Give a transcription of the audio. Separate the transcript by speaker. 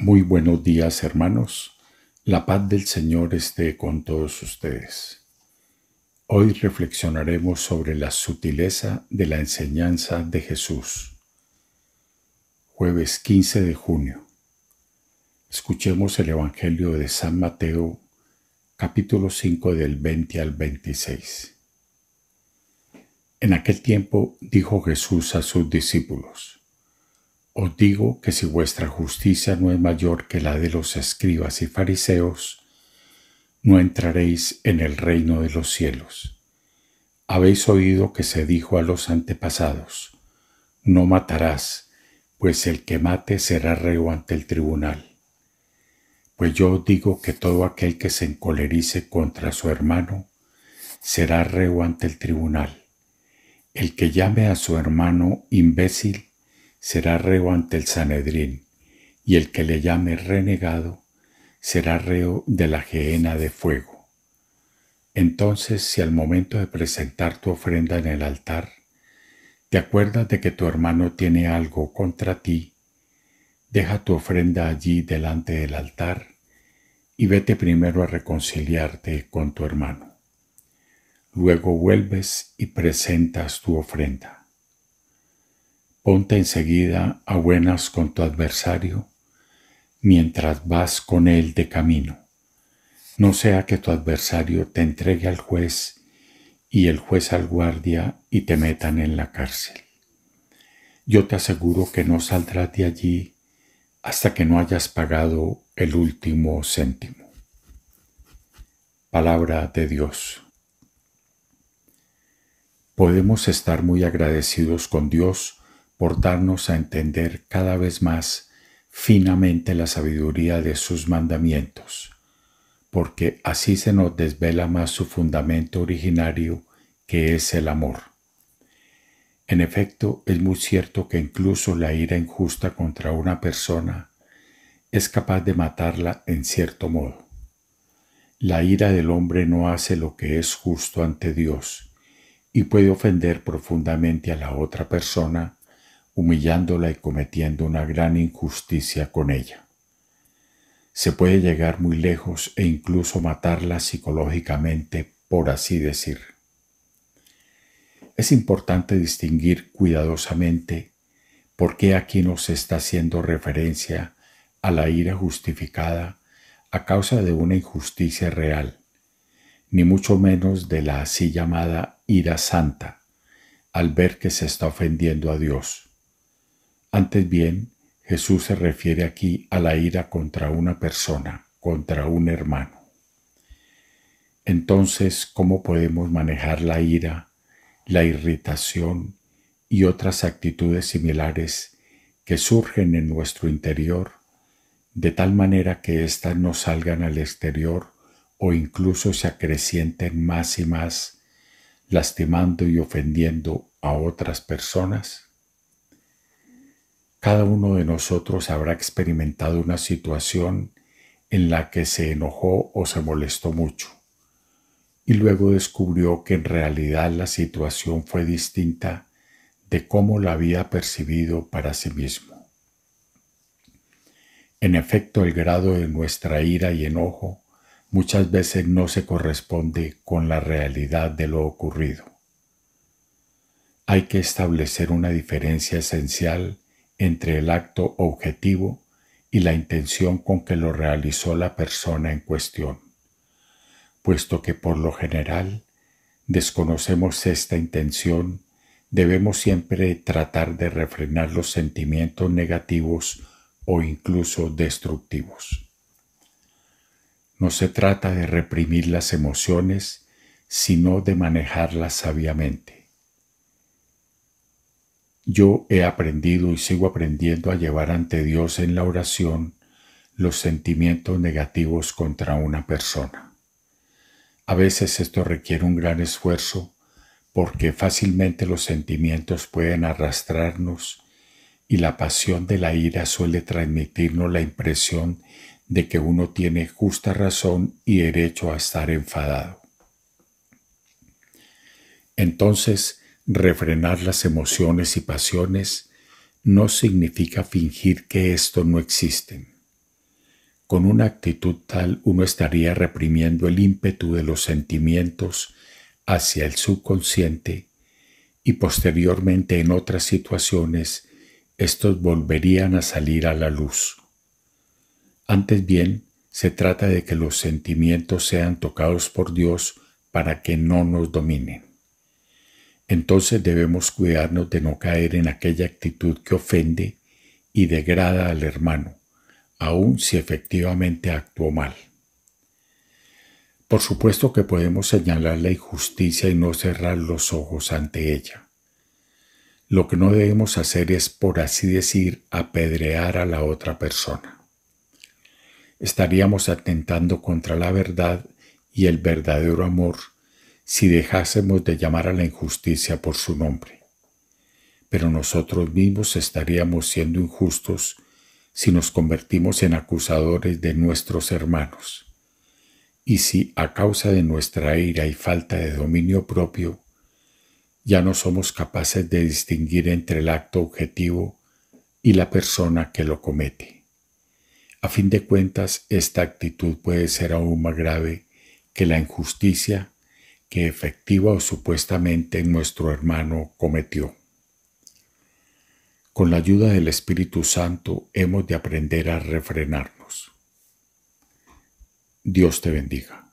Speaker 1: Muy buenos días hermanos, la paz del Señor esté con todos ustedes. Hoy reflexionaremos sobre la sutileza de la enseñanza de Jesús. Jueves 15 de junio. Escuchemos el Evangelio de San Mateo, capítulo 5 del 20 al 26. En aquel tiempo dijo Jesús a sus discípulos, os digo que si vuestra justicia no es mayor que la de los escribas y fariseos, no entraréis en el reino de los cielos. Habéis oído que se dijo a los antepasados, no matarás, pues el que mate será reo ante el tribunal. Pues yo os digo que todo aquel que se encolerice contra su hermano será reo ante el tribunal. El que llame a su hermano imbécil será reo ante el Sanedrín, y el que le llame renegado será reo de la gehenna de fuego. Entonces, si al momento de presentar tu ofrenda en el altar, te acuerdas de que tu hermano tiene algo contra ti, deja tu ofrenda allí delante del altar y vete primero a reconciliarte con tu hermano. Luego vuelves y presentas tu ofrenda. Ponte enseguida a buenas con tu adversario mientras vas con él de camino. No sea que tu adversario te entregue al juez y el juez al guardia y te metan en la cárcel. Yo te aseguro que no saldrás de allí hasta que no hayas pagado el último céntimo. Palabra de Dios. Podemos estar muy agradecidos con Dios por darnos a entender cada vez más finamente la sabiduría de sus mandamientos, porque así se nos desvela más su fundamento originario que es el amor. En efecto, es muy cierto que incluso la ira injusta contra una persona es capaz de matarla en cierto modo. La ira del hombre no hace lo que es justo ante Dios y puede ofender profundamente a la otra persona humillándola y cometiendo una gran injusticia con ella. Se puede llegar muy lejos e incluso matarla psicológicamente, por así decir. Es importante distinguir cuidadosamente por qué aquí nos está haciendo referencia a la ira justificada a causa de una injusticia real, ni mucho menos de la así llamada ira santa, al ver que se está ofendiendo a Dios. Antes bien, Jesús se refiere aquí a la ira contra una persona, contra un hermano. Entonces, ¿cómo podemos manejar la ira, la irritación y otras actitudes similares que surgen en nuestro interior de tal manera que éstas no salgan al exterior o incluso se acrecienten más y más, lastimando y ofendiendo a otras personas? Cada uno de nosotros habrá experimentado una situación en la que se enojó o se molestó mucho y luego descubrió que en realidad la situación fue distinta de cómo la había percibido para sí mismo. En efecto, el grado de nuestra ira y enojo muchas veces no se corresponde con la realidad de lo ocurrido. Hay que establecer una diferencia esencial entre el acto objetivo y la intención con que lo realizó la persona en cuestión, puesto que por lo general desconocemos esta intención debemos siempre tratar de refrenar los sentimientos negativos o incluso destructivos. No se trata de reprimir las emociones, sino de manejarlas sabiamente. Yo he aprendido y sigo aprendiendo a llevar ante Dios en la oración los sentimientos negativos contra una persona. A veces esto requiere un gran esfuerzo porque fácilmente los sentimientos pueden arrastrarnos y la pasión de la ira suele transmitirnos la impresión de que uno tiene justa razón y derecho a estar enfadado. Entonces, Refrenar las emociones y pasiones no significa fingir que esto no existen. Con una actitud tal uno estaría reprimiendo el ímpetu de los sentimientos hacia el subconsciente y posteriormente en otras situaciones estos volverían a salir a la luz. Antes bien, se trata de que los sentimientos sean tocados por Dios para que no nos dominen entonces debemos cuidarnos de no caer en aquella actitud que ofende y degrada al hermano, aun si efectivamente actuó mal. Por supuesto que podemos señalar la injusticia y no cerrar los ojos ante ella. Lo que no debemos hacer es, por así decir, apedrear a la otra persona. Estaríamos atentando contra la verdad y el verdadero amor si dejásemos de llamar a la injusticia por su nombre. Pero nosotros mismos estaríamos siendo injustos si nos convertimos en acusadores de nuestros hermanos. Y si a causa de nuestra ira y falta de dominio propio, ya no somos capaces de distinguir entre el acto objetivo y la persona que lo comete. A fin de cuentas, esta actitud puede ser aún más grave que la injusticia que efectiva o supuestamente nuestro hermano cometió. Con la ayuda del Espíritu Santo hemos de aprender a refrenarnos. Dios te bendiga.